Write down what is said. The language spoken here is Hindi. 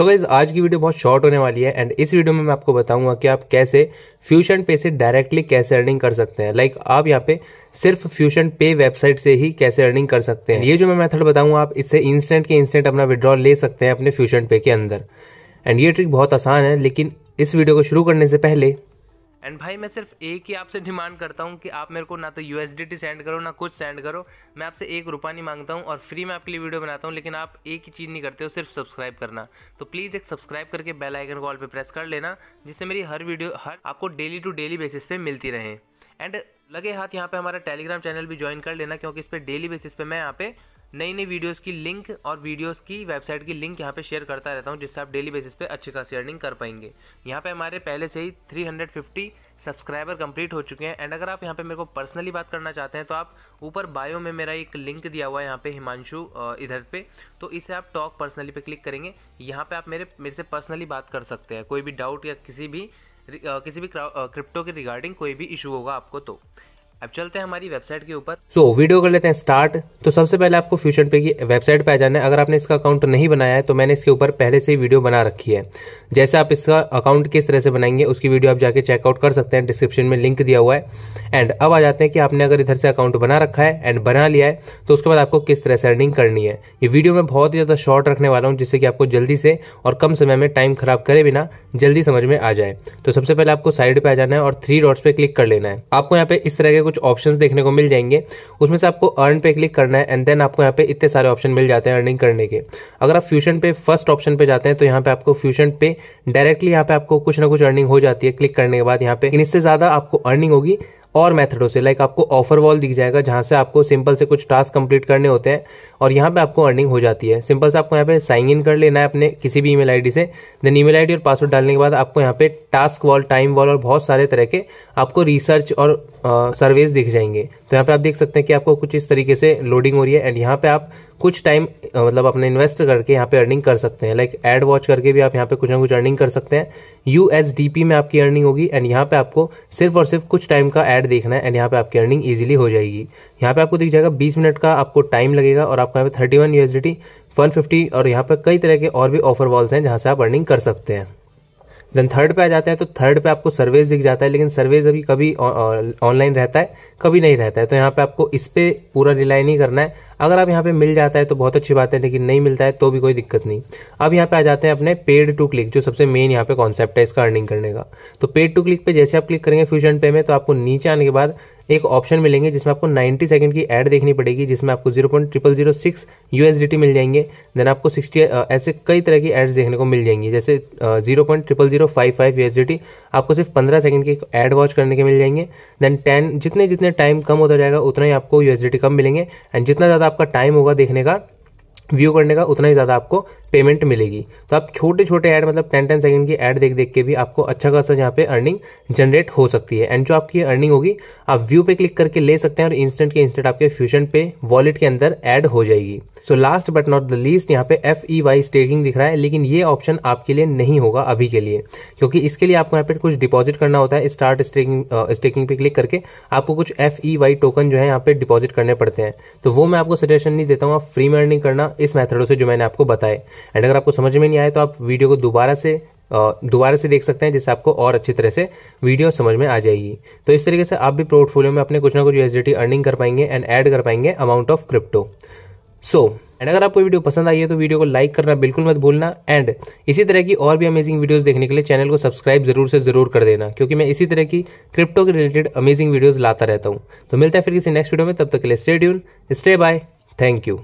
सो गाइज आज की वीडियो बहुत शॉर्ट होने वाली है एंड इस वीडियो में मैं आपको बताऊंगा कि आप कैसे फ्यूशन पे से डायरेक्टली कैसे अर्निंग कर सकते हैं लाइक like आप यहाँ पे सिर्फ फ्यूशन पे वेबसाइट से ही कैसे अर्निंग कर सकते हैं ये जो मैं मेथड बताऊंगा आप इससे इंस्टेंट के इंस्टेंट अपना विड्रॉल ले सकते हैं अपने फ्यूशन पे के अंदर एंड ये ट्रिक बहुत आसान है लेकिन इस वीडियो को शुरू करने से पहले एंड भाई मैं सिर्फ एक ही आपसे डिमांड करता हूँ कि आप मेरे को ना तो यू सेंड करो ना कुछ सेंड करो मैं आपसे एक रुपया नहीं मांगता हूँ और फ्री में आपके लिए वीडियो बनाता हूँ लेकिन आप एक ही चीज़ नहीं करते हो सिर्फ सब्सक्राइब करना तो प्लीज़ एक सब्सक्राइब करके बेल आइकन कॉल पर प्रेस कर लेना जिससे मेरी हर वीडियो हर आपको डेली टू डेली बेसिस पर मिलती रहे एंड लगे हाथ यहाँ पर हमारा टेलीग्राम चैनल भी ज्वाइन कर लेना क्योंकि इस पर डेली बेसिस पर मैं यहाँ पर नई नई वीडियोस की लिंक और वीडियोस की वेबसाइट की लिंक यहाँ पे शेयर करता रहता हूँ जिससे आप डेली बेसिस पे अच्छी खासी अर्निंग कर पाएंगे यहाँ पे हमारे पहले से ही 350 सब्सक्राइबर कंप्लीट हो चुके हैं एंड अगर आप यहाँ पे मेरे को पर्सनली बात करना चाहते हैं तो आप ऊपर बायो में मेरा एक लिंक दिया हुआ है यहाँ पर हिमांशु इधर पर तो इसे आप टॉक पर्सनली पे क्लिक करेंगे यहाँ पर आप मेरे मेरे से पर्सनली बात कर सकते हैं कोई भी डाउट या किसी भी किसी भी क्रिप्टो के रिगार्डिंग कोई भी इशू होगा आपको तो अब चलते हैं हमारी वेबसाइट के ऊपर सो so, वीडियो कर लेते हैं स्टार्ट तो सबसे पहले आपको फ्यूचर पे की वेबसाइट पे आ जाना है अगर आपने इसका अकाउंट नहीं बनाया है तो मैंने इसके ऊपर पहले से ही वीडियो बना रखी है जैसे आप इसका अकाउंट किस तरह से बनाएंगे उसकी वीडियो आप जाके चेकआउट कर सकते हैं डिस्क्रिप्शन में लिंक दिया हुआ है एंड अब आ जाते हैं कि आपने अगर इधर से अकाउंट बना रखा है एंड बना लिया है तो उसके बाद आपको किस तरह से अर्निंग करनी है ये वीडियो मैं बहुत ही ज़्यादा शॉर्ट रखने वाला हूँ जिससे कि आपको जल्दी से और कम समय में टाइम खराब करे बिना जल्दी समझ में आ जाए तो सबसे पहले आपको साइड पे आ जाना है और थ्री डॉट्स पे क्लिक कर लेना है आपको यहाँ पे इस तरह के कुछ ऑप्शंस देखने को मिल जाएंगे उसमें से आपको अर्न पे क्लिक करना है एंड देन आपको यहाँ पे इतने सारे ऑप्शन मिल जाते हैं अर्निंग करने के अगर आप फ्यूशन पे फर्स्ट ऑप्शन पे जाते हैं तो यहाँ पे आपको फ्यूशन पे डायरेक्टली यहाँ पे आपको कुछ ना कुछ अर्निंग हो जाती है क्लिक करने के बाद यहाँ पे इससे ज्यादा आपको अर्निंग होगी और मेथडों से लाइक आपको ऑफर वॉल दिख जाएगा जहां से आपको सिंपल से कुछ टास्क कंप्लीट करने होते हैं और यहां पे आपको अर्निंग हो जाती है सिंपल से आपको यहां पे साइन इन कर लेना है अपने किसी भी ईमेल आईडी से देन ईमेल आईडी और पासवर्ड डालने के बाद आपको यहां पे टास्क वॉल टाइम वॉल और बहुत सारे तरह के आपको रिसर्च और सर्विस दिख जाएंगे तो यहाँ पे आप देख सकते हैं कि आपको कुछ इस तरीके से लोडिंग हो रही है एंड यहाँ पे आप कुछ टाइम मतलब अपने इन्वेस्ट करके यहाँ पे अर्निंग कर सकते हैं लाइक एड वॉच करके भी आप यहाँ पे कुछ ना कुछ अर्निंग कर सकते हैं यूएसडीपी में आपकी अर्निंग होगी एंड यहाँ पे आपको सिर्फ और सिर्फ कुछ टाइम का एड देखना है एंड यहाँ पे आपकी अर्निंग ईजिली हो जाएगी यहाँ पे आपको दिख जाएगा बीस मिनट का आपको टाइम लगेगा और आपको यहाँ पे थर्टी वन वन फिफ्टी और यहाँ पे कई तरह के और भी ऑफर वॉल्स हैं जहाँ से आप अर्निंग कर सकते हैं देन थर्ड पे आ जाते हैं तो थर्ड पे आपको सर्वेज दिख जाता है लेकिन सर्वेज अभी कभी ऑनलाइन रहता है कभी नहीं रहता है तो यहाँ पे आपको इस पर पूरा रिलाई नहीं करना है अगर आप यहाँ पे मिल जाता है तो बहुत अच्छी बात है लेकिन नहीं मिलता है तो भी कोई दिक्कत नहीं अब यहाँ पे आ जाते हैं अपने पेड टू क्लिक जो सबसे मेन यहाँ पे कॉन्सेप्ट है इसका अर्निंग करने का तो पेड टू क्लिक पे जैसे आप क्लिक करेंगे फ्यूजन पे में तो आपको नीचे आने के बाद एक ऑप्शन मिलेंगे जिसमें आपको 90 सेकंड की एड देखनी पड़ेगी जिसमें आपको zero point triple zero six USDT मिल जाएंगे देन आपको सिक्सटी ऐसे कई तरह की एड्स देखने को मिल जाएंगी जैसे zero point triple zero five five USDT आपको सिर्फ पंद्रह सेकंड की एड वॉच करने के मिल जाएंगे देन टेन जितने जितने टाइम कम होता जाएगा उतना ही आपको यूएसडीटी कम मिलेंगे एंड जितना ज़्यादा आपका टाइम होगा देखने का व्यू करने का उतना ही ज़्यादा आपको पेमेंट मिलेगी तो आप छोटे छोटे ऐड मतलब टेन टेन सेकंड की ऐड देख देख के भी आपको अच्छा खासा यहाँ पे अर्निंग जनरेट हो सकती है एंड जो आपकी अर्निंग होगी आप व्यू पे क्लिक करके ले सकते हैं और इंस्टेंट के इंस्टेंट आपके फ्यूजन पे वॉलेट के अंदर ऐड हो जाएगी so last but not the least यहाँ पे एफ ई वाई स्टेकिंग दिख रहा है लेकिन ये ऑप्शन आपके लिए नहीं होगा अभी के लिए क्योंकि इसके लिए आपको यहाँ पे कुछ डिपॉजिट करना होता है स्टार्ट स्टेकिंग स्टेकिंग पे क्लिक करके आपको कुछ एफ ई वाई टोकन जो है यहाँ पे डिपॉजिट करने पड़ते हैं तो वो मैं आपको सजेशन नहीं देता हूँ आप फ्री में अर्निंग करना इस मेथडों से जो मैंने आपको बताया एंड अगर आपको समझ में नहीं आए तो आप वीडियो को दोबारा से दोबारा से देख सकते हैं जिससे आपको और अच्छी तरह से वीडियो समझ में आ जाएगी तो इस तरीके से आप भी पोर्टफोलियो में अपने कुछ ना कुछ यूएसडीटी अर्निंग कर पाएंगे एंड ऐड कर पाएंगे amount of crypto so and अगर आपको वीडियो पसंद आई है तो वीडियो को लाइक करना बिल्कुल मत भूलना एंड इसी तरह की और भी अमेजिंग वीडियोस देखने के लिए चैनल को सब्सक्राइब जरूर से जरूर कर देना क्योंकि मैं इसी तरह की क्रिप्टो के रिलेटेड अमेजिंग वीडियोस लाता रहता हूँ तो मिलता है फिर किसी नेक्स्ट वीडियो में तब तक के लिए stay stay bye thank you